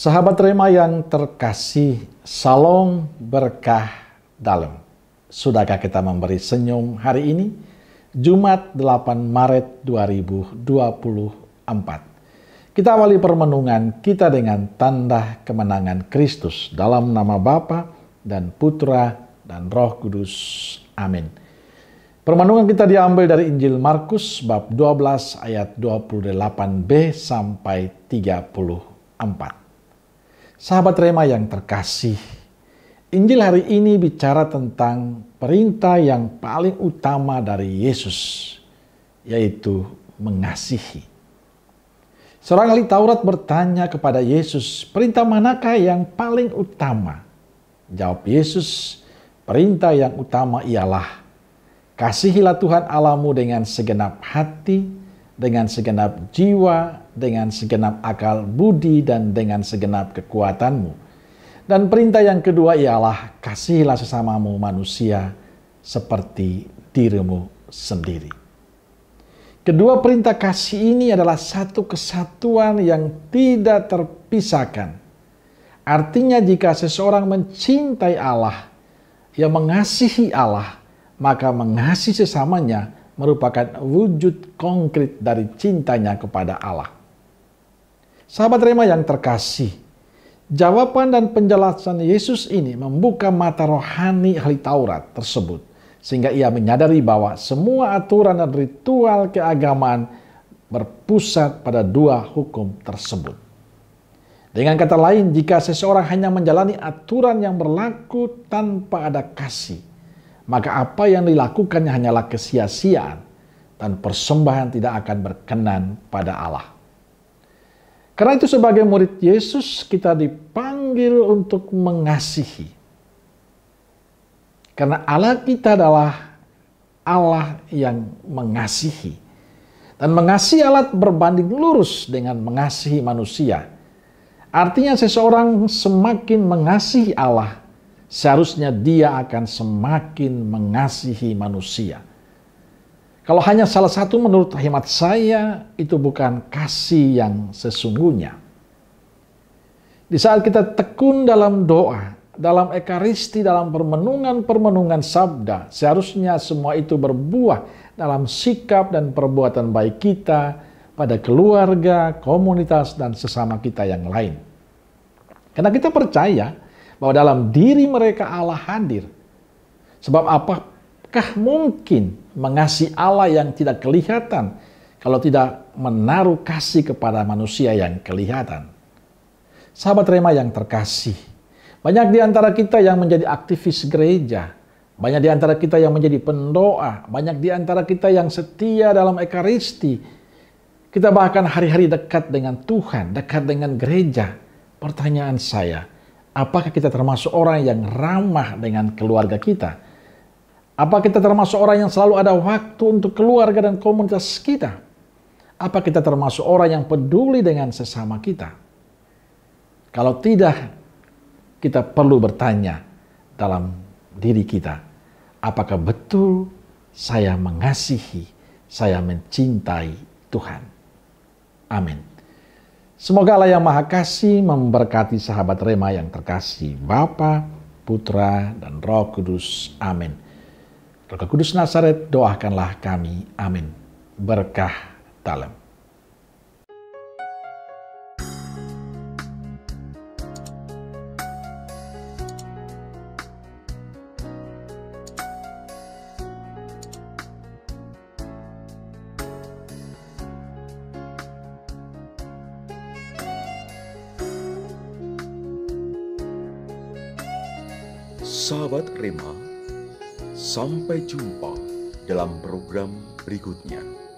Sahabat Rema yang terkasih, salong berkah dalam. Sudahkah kita memberi senyum hari ini? Jumat 8 Maret 2024. Kita awali permenungan kita dengan tanda kemenangan Kristus dalam nama Bapa dan Putra dan Roh Kudus. Amin. Permenungan kita diambil dari Injil Markus bab 12 ayat 28b sampai 34. Sahabat Rema yang terkasih, Injil hari ini bicara tentang perintah yang paling utama dari Yesus, yaitu mengasihi. Seorang ahli Taurat bertanya kepada Yesus, perintah manakah yang paling utama? Jawab Yesus, perintah yang utama ialah, kasihilah Tuhan alamu dengan segenap hati, dengan segenap jiwa, dengan segenap akal budi, dan dengan segenap kekuatanmu. Dan perintah yang kedua ialah kasihilah sesamamu manusia seperti dirimu sendiri. Kedua perintah kasih ini adalah satu kesatuan yang tidak terpisahkan. Artinya jika seseorang mencintai Allah, yang mengasihi Allah, maka mengasihi sesamanya merupakan wujud konkret dari cintanya kepada Allah. Sahabat Rema yang terkasih, jawaban dan penjelasan Yesus ini membuka mata rohani ahli Taurat tersebut sehingga ia menyadari bahwa semua aturan dan ritual keagamaan berpusat pada dua hukum tersebut. Dengan kata lain, jika seseorang hanya menjalani aturan yang berlaku tanpa ada kasih, maka apa yang dilakukannya hanyalah kesia-siaan dan persembahan tidak akan berkenan pada Allah. Karena itu sebagai murid Yesus kita dipanggil untuk mengasihi. Karena Allah kita adalah Allah yang mengasihi. Dan mengasihi Allah berbanding lurus dengan mengasihi manusia. Artinya seseorang semakin mengasihi Allah, seharusnya dia akan semakin mengasihi manusia. Kalau hanya salah satu menurut hemat saya, itu bukan kasih yang sesungguhnya. Di saat kita tekun dalam doa, dalam ekaristi, dalam permenungan-permenungan sabda, seharusnya semua itu berbuah dalam sikap dan perbuatan baik kita pada keluarga, komunitas, dan sesama kita yang lain. Karena kita percaya, bahwa dalam diri mereka Allah hadir. Sebab apakah mungkin mengasihi Allah yang tidak kelihatan kalau tidak menaruh kasih kepada manusia yang kelihatan? Sahabat Rema yang terkasih, banyak di antara kita yang menjadi aktivis gereja, banyak di antara kita yang menjadi pendoa, banyak di antara kita yang setia dalam ekaristi. Kita bahkan hari-hari dekat dengan Tuhan, dekat dengan gereja. Pertanyaan saya, Apakah kita termasuk orang yang ramah dengan keluarga kita? Apa kita termasuk orang yang selalu ada waktu untuk keluarga dan komunitas kita? Apa kita termasuk orang yang peduli dengan sesama kita? Kalau tidak, kita perlu bertanya dalam diri kita, apakah betul saya mengasihi, saya mencintai Tuhan? Amin. Semoga Allah yang Maha Kasih memberkati sahabat Rema yang terkasih, Bapa, Putra, dan Roh Kudus. Amin. Roh Kudus Nazaret, doakanlah kami. Amin. Berkah dalam. Sahabat Rema, sampai jumpa dalam program berikutnya.